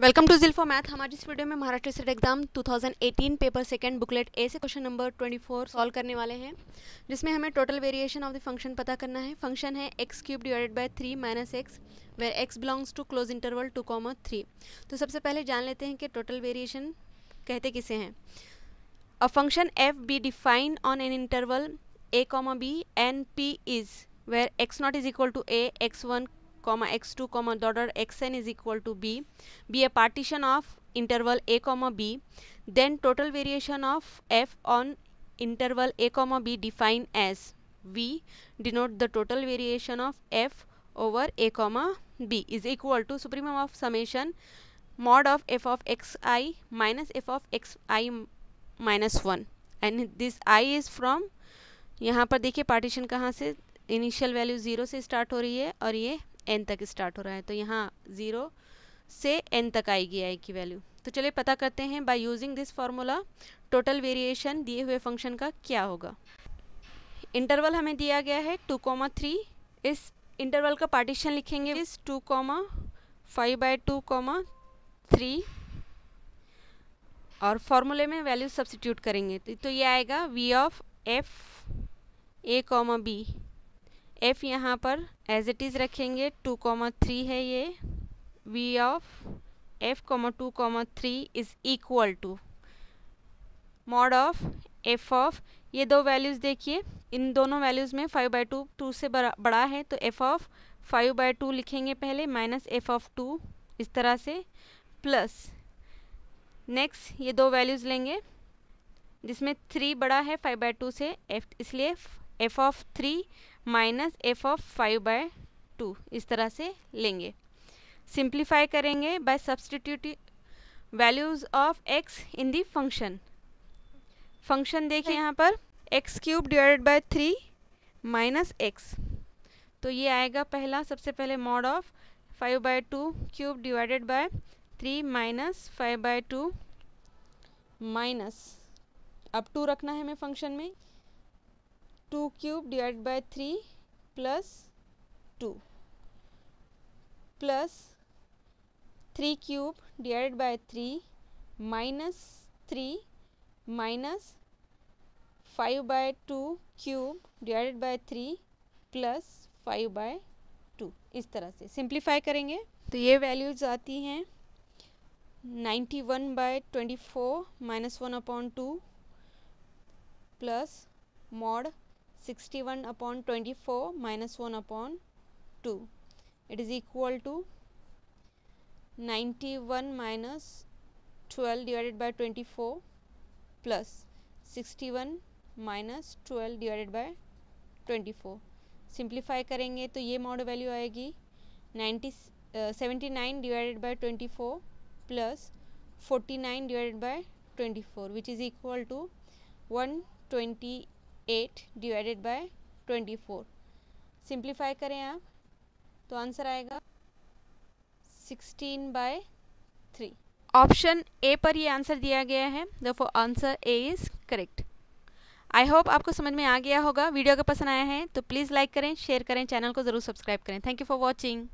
welcome to zeal for math हमारी इस video में Maharashtra state exam 2018 paper second booklet A से क्वेश्चन नंबर 24 सॉल्व करने वाले हैं जिसमें हमें total variation of the function पता करना है फंक्शन है x cube divided by three minus x where x belongs to close interval two comma three तो सबसे पहले जान लेते हैं कि टोटल वेरिएशन कहते किसे हैं a function f be define on an interval a comma b and P is where x not is equal to a x one comma x2 comma dot dot xn is equal to b be a partition of interval a comma b then total variation of f on interval a comma b defined as v denote the total variation of f over a comma b is equal to supremum of summation mod of f of xi minus f of xi minus 1 and this i is from यहाँ पर देखिए partition कहाँ से initial value zero से start हो रही है और ये एन तक स्टार्ट हो रहा है तो यहाँ ज़ीरो से एन तक आएगी आई की वैल्यू तो चलिए पता करते हैं by using this formula total variation दिए हुए फंक्शन का क्या होगा इंटरवल हमें दिया गया है टू कॉमा थ्री इस इंटरवल का पार्टीशन लिखेंगे इस two comma five by two comma three और फॉर्मूले में वैल्यू सब्सिट्यूट करेंगे तो ये आएगा V of f a comma b f यहाँ पर एज इट इज़ रखेंगे टू कॉमा थ्री है ये V of f comma two comma three is equal to mod of f of ये दो वैल्यूज़ देखिए इन दोनों वैल्यूज़ में फाइव बाई टू टू से बड़ा, बड़ा है तो f of five by two लिखेंगे पहले माइनस एफ ऑफ टू इस तरह से प्लस नेक्स्ट ये दो वैल्यूज़ लेंगे जिसमें थ्री बड़ा है फाइव बाई टू से एफ इसलिए f of three minus f of five by two इस तरह से लेंगे सिंप्लीफाई करेंगे by substitute values of x in the function function देखिए यहाँ पर x cube divided by three minus x तो ये आएगा पहला सबसे पहले mod of five by two cube divided by three minus five by two minus अब टू रखना है हमें फंक्शन में two cube divide by three plus two plus three cube divide by three minus three minus five by two cube divide by three plus five by two इस तरह से simplify करेंगे तो ये वैल्यूज आती हैं ninety one by twenty four minus one upon two plus mod sixty one upon twenty four minus one upon two it is equal to is one minus twelve minus by twenty four plus sixty one minus twelve divided by twenty four simplify करेंगे तो ये model value आएगी ninety seventy nine divided by twenty four plus forty nine divided by twenty four which is equal to one twenty eight divided by twenty four simplify करें आप तो answer आएगा sixteen by three option A पर ये answer दिया गया है दो answer A is correct I hope आपको समझ में आ गया होगा वीडियो अगर पसंद आया है तो प्लीज़ लाइक करें शेयर करें चैनल को ज़रूर सब्सक्राइब करें थैंक यू फॉर वॉचिंग